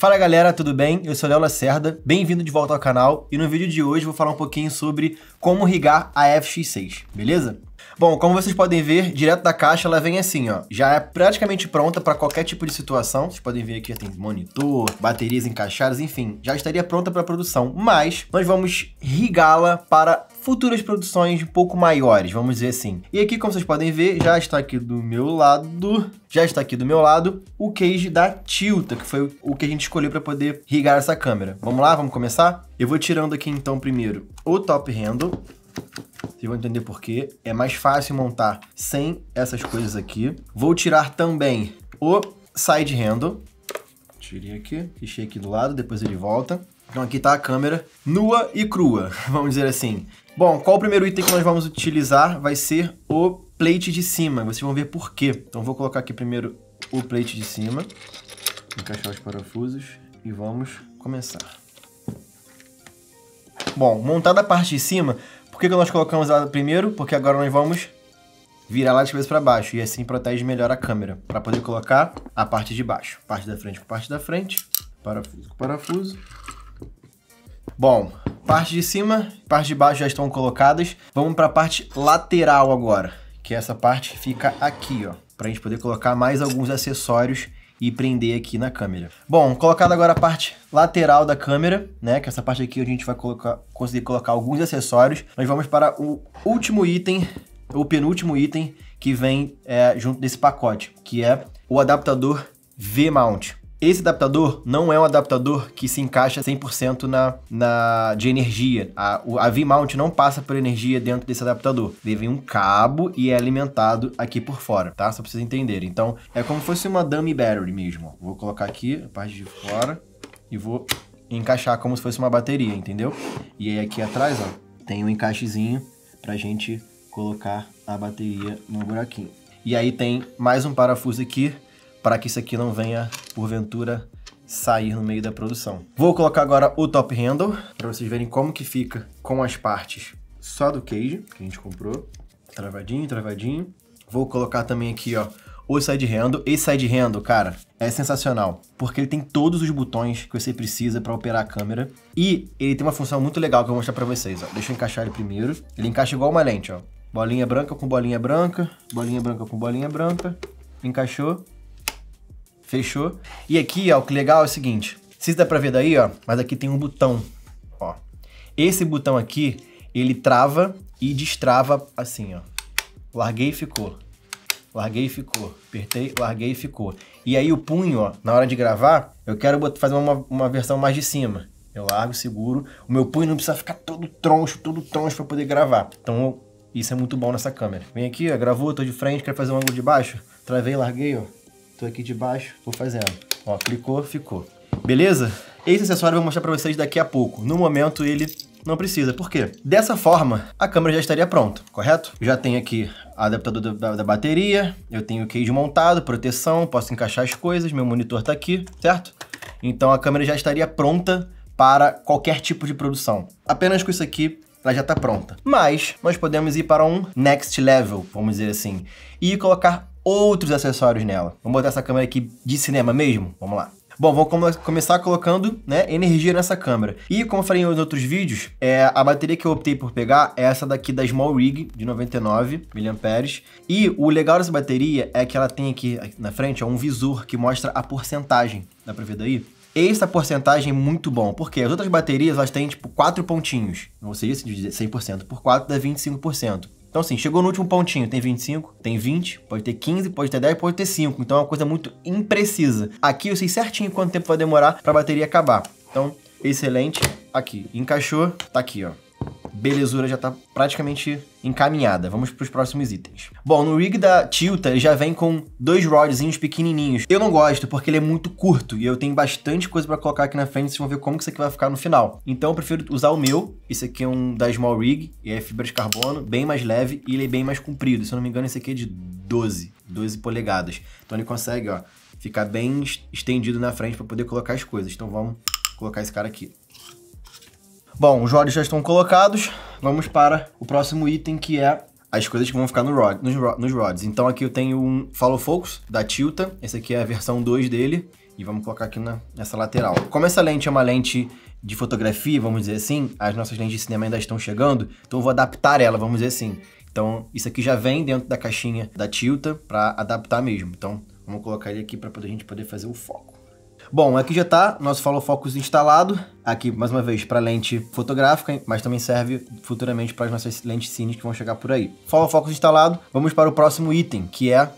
Fala galera, tudo bem? Eu sou Léo Lacerda, bem-vindo de volta ao canal e no vídeo de hoje vou falar um pouquinho sobre como rigar a FX6, beleza? Bom, como vocês podem ver, direto da caixa ela vem assim, ó. Já é praticamente pronta para qualquer tipo de situação. Vocês podem ver aqui, tem monitor, baterias encaixadas, enfim, já estaria pronta para produção, mas nós vamos rigá-la para futuras produções um pouco maiores, vamos dizer assim. E aqui, como vocês podem ver, já está aqui do meu lado, já está aqui do meu lado o cage da Tilta, que foi o que a gente escolheu para poder rigar essa câmera. Vamos lá, vamos começar? Eu vou tirando aqui então primeiro o top handle vocês vão entender por quê. É mais fácil montar sem essas coisas aqui. Vou tirar também o side handle. Tirei aqui, fechei aqui do lado, depois ele volta. Então aqui está a câmera nua e crua, vamos dizer assim. Bom, qual o primeiro item que nós vamos utilizar? Vai ser o plate de cima, vocês vão ver por quê. Então vou colocar aqui primeiro o plate de cima, encaixar os parafusos e vamos começar. Bom, montada a parte de cima, por que, que nós colocamos ela primeiro? Porque agora nós vamos virar ela de cabeça para baixo e assim protege melhor a câmera, para poder colocar a parte de baixo, parte da frente com parte da frente, parafuso com parafuso. Bom, parte de cima, parte de baixo já estão colocadas. Vamos para a parte lateral agora, que é essa parte que fica aqui, ó, para a gente poder colocar mais alguns acessórios e prender aqui na câmera. Bom, colocada agora a parte lateral da câmera, né? Que é essa parte aqui a gente vai colocar, conseguir colocar alguns acessórios. Nós vamos para o último item, o penúltimo item que vem é, junto desse pacote, que é o adaptador V-mount. Esse adaptador não é um adaptador que se encaixa 100% na, na, de energia. A, a V-mount não passa por energia dentro desse adaptador. Ele vem um cabo e é alimentado aqui por fora, tá? Só pra vocês entenderem. Então, é como se fosse uma dummy battery mesmo. Vou colocar aqui a parte de fora e vou encaixar como se fosse uma bateria, entendeu? E aí aqui atrás, ó, tem um encaixezinho pra gente colocar a bateria no buraquinho. E aí tem mais um parafuso aqui para que isso aqui não venha, porventura, sair no meio da produção. Vou colocar agora o top handle, para vocês verem como que fica com as partes só do cage, que a gente comprou. Travadinho, travadinho. Vou colocar também aqui, ó, o side handle. Esse side handle, cara, é sensacional, porque ele tem todos os botões que você precisa para operar a câmera e ele tem uma função muito legal que eu vou mostrar para vocês, ó. Deixa eu encaixar ele primeiro. Ele encaixa igual uma lente, ó. Bolinha branca com bolinha branca, bolinha branca com bolinha branca. Encaixou. Fechou? E aqui, ó, o que é legal é o seguinte. se dá pra ver daí, ó, mas aqui tem um botão, ó. Esse botão aqui, ele trava e destrava assim, ó. Larguei e ficou. Larguei e ficou. Apertei, larguei e ficou. E aí o punho, ó, na hora de gravar, eu quero fazer uma, uma versão mais de cima. Eu largo, seguro. O meu punho não precisa ficar todo troncho, todo troncho para poder gravar. Então, isso é muito bom nessa câmera. Vem aqui, ó, gravou, tô de frente, quero fazer um ângulo de baixo. Travei, larguei, ó. Tô aqui de baixo, vou fazendo. Ó, clicou, ficou. Beleza? Esse acessório eu vou mostrar para vocês daqui a pouco. No momento ele não precisa. Por quê? Dessa forma, a câmera já estaria pronta, correto? já tenho aqui a adaptador da, da, bateria, eu tenho o case montado, proteção, posso encaixar as coisas, meu monitor tá aqui, certo? Então a câmera já estaria pronta para qualquer tipo de produção. Apenas com isso aqui, ela já está pronta. Mas nós podemos ir para um next level, vamos dizer assim, e colocar outros acessórios nela. Vamos botar essa câmera aqui de cinema mesmo? Vamos lá. Bom, vamos começar colocando né, energia nessa câmera. E como eu falei em outros vídeos, é, a bateria que eu optei por pegar é essa daqui da Small Rig, de 99 mAh. E o legal dessa bateria é que ela tem aqui na frente ó, um visor que mostra a porcentagem. Dá pra ver daí? Essa porcentagem é muito bom, porque as outras baterias elas têm tipo 4 pontinhos, ou seja, de 100% por 4 dá 25%. Então, assim, chegou no último pontinho, tem 25, tem 20, pode ter 15, pode ter 10, pode ter 5. Então é uma coisa muito imprecisa. Aqui eu sei certinho quanto tempo vai demorar para a bateria acabar. Então, excelente. Aqui, encaixou, tá aqui, ó belezura já tá praticamente encaminhada. Vamos para os próximos itens. Bom, no rig da Tilta ele já vem com dois rodzinhos pequenininhos. Eu não gosto porque ele é muito curto e eu tenho bastante coisa para colocar aqui na frente, vocês vão ver como que isso aqui vai ficar no final. Então eu prefiro usar o meu. Esse aqui é um da Small Rig e é fibra de carbono, bem mais leve e ele é bem mais comprido. Se eu não me engano, esse aqui é de 12, 12 polegadas. Então ele consegue, ó, ficar bem estendido na frente para poder colocar as coisas. Então vamos colocar esse cara aqui. Bom, os rods já estão colocados. Vamos para o próximo item que é as coisas que vão ficar no rod, nos, nos rods. Então aqui eu tenho um Follow Focus da Tilta. Essa aqui é a versão 2 dele. E vamos colocar aqui na, nessa lateral. Como essa lente é uma lente de fotografia, vamos dizer assim, as nossas lentes de cinema ainda estão chegando, então eu vou adaptar ela, vamos dizer assim. Então, isso aqui já vem dentro da caixinha da Tilta para adaptar mesmo. Então, vamos colocar ele aqui para a gente poder fazer o foco. Bom, aqui já está nosso follow focus instalado. Aqui, mais uma vez, para lente fotográfica, mas também serve futuramente para as nossas lentes cines que vão chegar por aí. Follow focus instalado, vamos para o próximo item, que é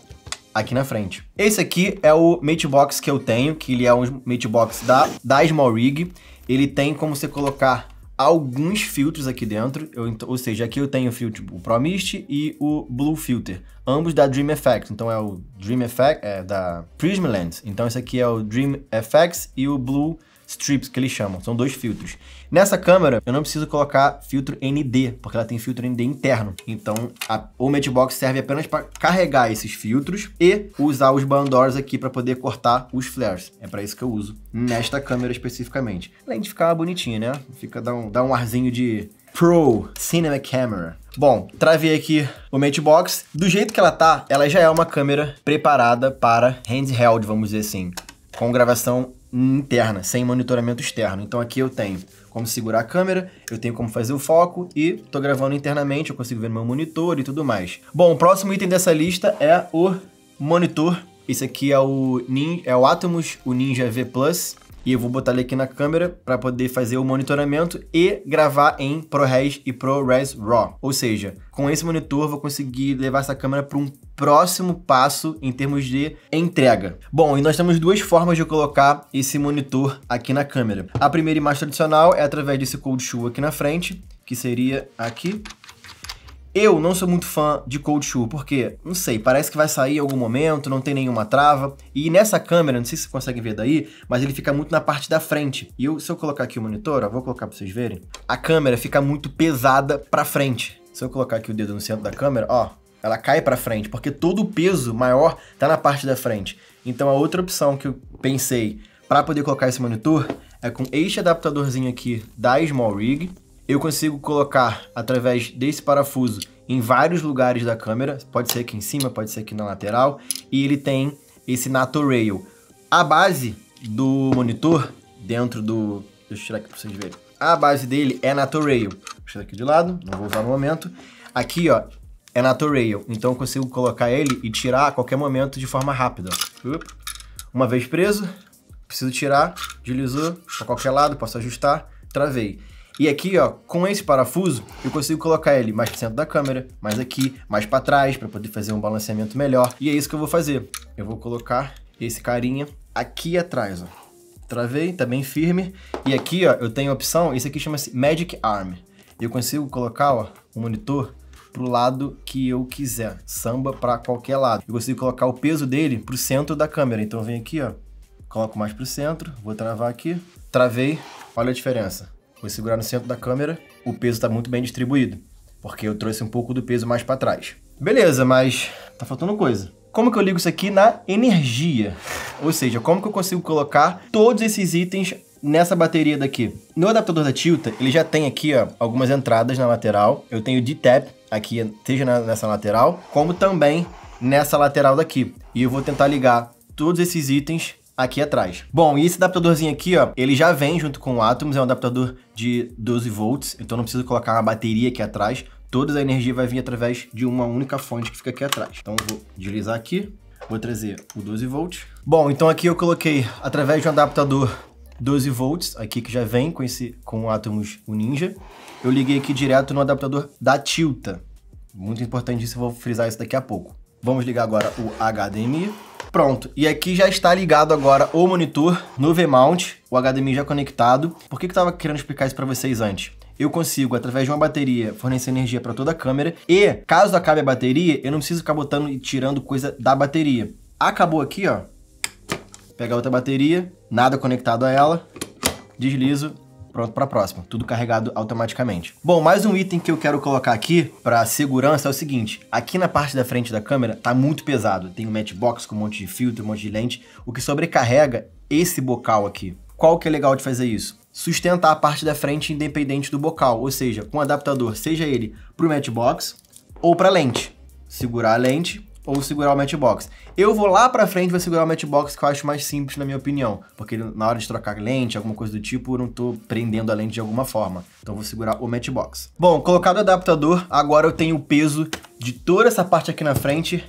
aqui na frente. Esse aqui é o matebox que eu tenho, que ele é um matebox da, da Small Rig. Ele tem como você colocar alguns filtros aqui dentro, eu, ou seja, aqui eu tenho o filtro, tipo, o Pro Mist e o Blue Filter, ambos da Dream Effects, então é o Dream Effect, é da Prismaland, então esse aqui é o Dream Effects e o Blue Filter strips, que eles chamam, são dois filtros. Nessa câmera, eu não preciso colocar filtro ND, porque ela tem filtro ND interno. Então, a, o Matchbox serve apenas para carregar esses filtros e usar os bandors aqui para poder cortar os flares. É para isso que eu uso nesta câmera especificamente. Além de ficar bonitinha, né? Fica, dá um, dá um arzinho de Pro Cinema Camera. Bom, travei aqui o Matchbox. Do jeito que ela tá, ela já é uma câmera preparada para handheld, vamos dizer assim. Com gravação interna, sem monitoramento externo. Então aqui eu tenho como segurar a câmera, eu tenho como fazer o foco e tô gravando internamente, eu consigo ver no meu monitor e tudo mais. Bom, o próximo item dessa lista é o monitor. Esse aqui é o, Nin é o Atomos, o Ninja V Plus. E eu vou botar ele aqui na câmera para poder fazer o monitoramento e gravar em ProRes e ProRes RAW. Ou seja, com esse monitor vou conseguir levar essa câmera para um próximo passo em termos de entrega. Bom, e nós temos duas formas de colocar esse monitor aqui na câmera. A primeira e mais tradicional é através desse cold shoe aqui na frente, que seria aqui eu não sou muito fã de Cold Shoe, porque, não sei, parece que vai sair em algum momento, não tem nenhuma trava. E nessa câmera, não sei se vocês conseguem ver daí, mas ele fica muito na parte da frente. E eu, se eu colocar aqui o monitor, ó, vou colocar pra vocês verem, a câmera fica muito pesada pra frente. Se eu colocar aqui o dedo no centro da câmera, ó, ela cai para frente, porque todo o peso maior tá na parte da frente. Então a outra opção que eu pensei para poder colocar esse monitor é com este adaptadorzinho aqui da Small Rig, eu consigo colocar através desse parafuso em vários lugares da câmera, pode ser aqui em cima, pode ser aqui na lateral, e ele tem esse NATO Rail. A base do monitor, dentro do... deixa eu tirar aqui para vocês verem. A base dele é NATO Rail. Vou tirar aqui de lado, não vou usar no momento. Aqui, ó, é NATO Rail, então eu consigo colocar ele e tirar a qualquer momento de forma rápida. Uma vez preso, preciso tirar, deslizou para qualquer lado, posso ajustar, travei. E aqui, ó, com esse parafuso, eu consigo colocar ele mais para centro da câmera, mais aqui, mais para trás, para poder fazer um balanceamento melhor. E é isso que eu vou fazer. Eu vou colocar esse carinha aqui atrás, ó. Travei, tá bem firme. E aqui, ó, eu tenho a opção, isso aqui chama-se Magic Arm. Eu consigo colocar, ó, o monitor pro lado que eu quiser, samba para qualquer lado. Eu consigo colocar o peso dele pro centro da câmera. Então eu venho aqui, ó, coloco mais pro centro, vou travar aqui, travei, olha a diferença. Foi segurar no centro da câmera, o peso está muito bem distribuído, porque eu trouxe um pouco do peso mais para trás. Beleza, mas tá faltando coisa. Como que eu ligo isso aqui na energia? Ou seja, como que eu consigo colocar todos esses itens nessa bateria daqui? No adaptador da Tilta, ele já tem aqui ó, algumas entradas na lateral. Eu tenho D-Tap aqui, seja nessa lateral, como também nessa lateral daqui. E eu vou tentar ligar todos esses itens aqui atrás. Bom, e esse adaptadorzinho aqui, ó, ele já vem junto com o Atoms, é um adaptador de 12 volts, então não precisa colocar uma bateria aqui atrás, toda a energia vai vir através de uma única fonte que fica aqui atrás. Então eu vou deslizar aqui, vou trazer o 12 volts. Bom, então aqui eu coloquei através de um adaptador 12 volts, aqui que já vem com esse com o Atomos o Ninja. Eu liguei aqui direto no adaptador da Tilta. Muito importante isso, eu vou frisar isso daqui a pouco. Vamos ligar agora o HDMI. Pronto, e aqui já está ligado agora o monitor no V-mount, o HDMI já conectado. Por que, que eu estava querendo explicar isso para vocês antes? eu consigo, através de uma bateria, fornecer energia para toda a câmera. E, caso acabe a bateria, eu não preciso ficar botando e tirando coisa da bateria. Acabou aqui, ó. Pegar outra bateria, nada conectado a ela, deslizo pronto para a próxima. Tudo carregado automaticamente. Bom, mais um item que eu quero colocar aqui para segurança é o seguinte. Aqui na parte da frente da câmera tá muito pesado. Tem um matchbox com um monte de filtro, um monte de lente, o que sobrecarrega esse bocal aqui. Qual que é legal de fazer isso? Sustentar a parte da frente independente do bocal, ou seja, com um adaptador, seja ele para o matchbox ou para lente. Segurar a lente ou segurar o matchbox. Eu vou lá pra frente, vou segurar o matchbox que eu acho mais simples na minha opinião, porque na hora de trocar lente, alguma coisa do tipo, eu não tô prendendo a lente de alguma forma. Então vou segurar o matchbox. Bom, colocado o adaptador, agora eu tenho o peso de toda essa parte aqui na frente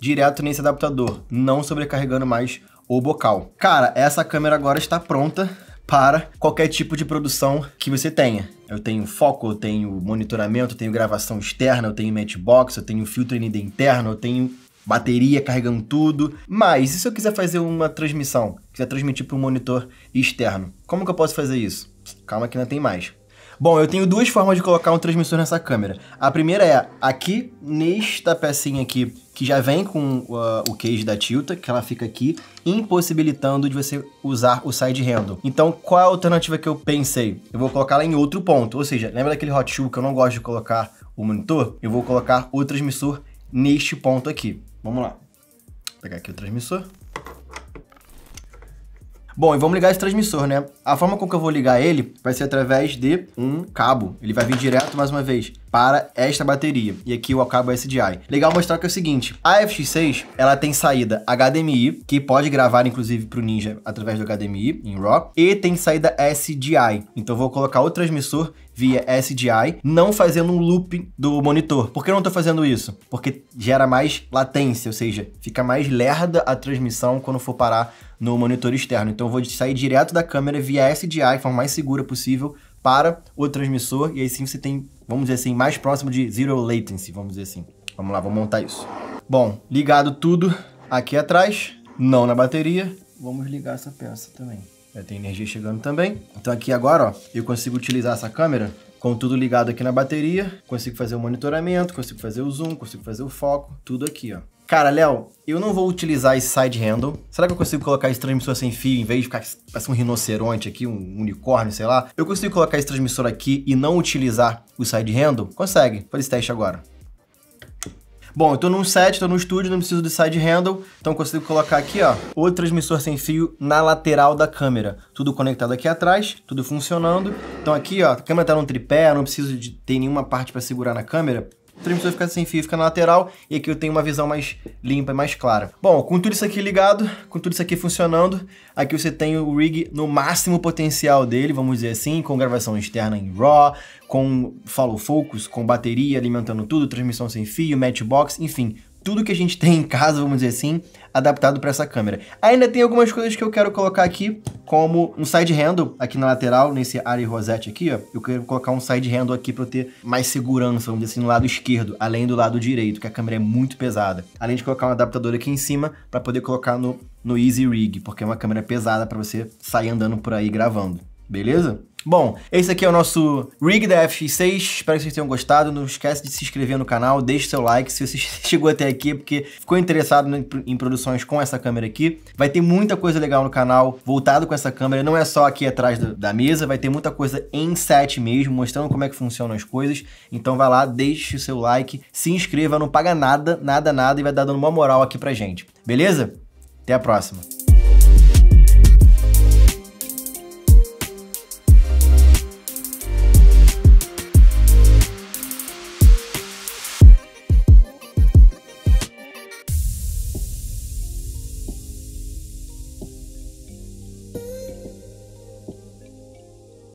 direto nesse adaptador, não sobrecarregando mais o bocal. Cara, essa câmera agora está pronta para qualquer tipo de produção que você tenha. Eu tenho foco, eu tenho monitoramento, eu tenho gravação externa, eu tenho matchbox, eu tenho filtro ND interno, eu tenho bateria carregando tudo. Mas e se eu quiser fazer uma transmissão, quiser transmitir para um monitor externo, como que eu posso fazer isso? Calma que não tem mais. Bom, eu tenho duas formas de colocar um transmissor nessa câmera. A primeira é aqui, nesta pecinha aqui que já vem com uh, o case da tilta, que ela fica aqui, impossibilitando de você usar o side handle. Então, qual é a alternativa que eu pensei? Eu vou colocar ela em outro ponto, ou seja, lembra daquele hot shoe que eu não gosto de colocar o monitor? Eu vou colocar o transmissor neste ponto aqui. Vamos lá. Vou pegar aqui o transmissor. Bom, e vamos ligar esse transmissor, né? A forma com que eu vou ligar ele vai ser através de um cabo. Ele vai vir direto, mais uma vez, para esta bateria. E aqui o cabo SDI. Legal mostrar que é o seguinte, a FX6, ela tem saída HDMI, que pode gravar inclusive para o Ninja através do HDMI em RAW, e tem saída SDI. Então vou colocar o transmissor via SDI, não fazendo um loop do monitor. Por que eu não estou fazendo isso? Porque gera mais latência, ou seja, fica mais lerda a transmissão quando for parar no monitor externo. Então eu vou sair direto da câmera via SDI, de forma mais segura possível, para o transmissor e aí sim você tem, vamos dizer assim, mais próximo de zero latency, vamos dizer assim. Vamos lá, vou montar isso. Bom, ligado tudo aqui atrás, não na bateria. Vamos ligar essa peça também. Já tem energia chegando também. Então aqui agora, ó, eu consigo utilizar essa câmera com tudo ligado aqui na bateria, consigo fazer o monitoramento, consigo fazer o zoom, consigo fazer o foco, tudo aqui, ó. Cara, Léo, eu não vou utilizar esse side handle. Será que eu consigo colocar esse transmissor sem fio em vez de ficar parece um rinoceronte aqui, um unicórnio, sei lá? Eu consigo colocar esse transmissor aqui e não utilizar o side handle? Consegue. Faz esse teste agora. Bom, eu tô num set, tô no estúdio, não preciso de side handle, então consigo colocar aqui, ó, o transmissor sem fio na lateral da câmera. Tudo conectado aqui atrás, tudo funcionando. Então aqui, ó, a câmera tá num tripé, não preciso de ter nenhuma parte para segurar na câmera transmissão transmissor fica sem fio, fica na lateral, e aqui eu tenho uma visão mais limpa e mais clara. Bom, com tudo isso aqui ligado, com tudo isso aqui funcionando, aqui você tem o rig no máximo potencial dele, vamos dizer assim, com gravação externa em RAW, com follow focus, com bateria alimentando tudo, transmissão sem fio, matchbox, enfim, tudo que a gente tem em casa, vamos dizer assim, adaptado para essa câmera. Ainda tem algumas coisas que eu quero colocar aqui, como um side handle aqui na lateral, nesse área rosette aqui, ó. Eu quero colocar um side handle aqui para eu ter mais segurança, vamos dizer assim, no lado esquerdo, além do lado direito, que a câmera é muito pesada. Além de colocar um adaptador aqui em cima para poder colocar no, no Easy Rig, porque é uma câmera pesada para você sair andando por aí gravando. Beleza? Bom, esse aqui é o nosso rig da FX6. Espero que vocês tenham gostado. Não esquece de se inscrever no canal, deixe seu like se você chegou até aqui porque ficou interessado em produções com essa câmera aqui. Vai ter muita coisa legal no canal voltado com essa câmera. Não é só aqui atrás do, da mesa, vai ter muita coisa em set mesmo, mostrando como é que funcionam as coisas. Então vai lá, deixe o seu like, se inscreva, não paga nada, nada, nada e vai dar dando uma moral aqui pra gente. Beleza? Até a próxima.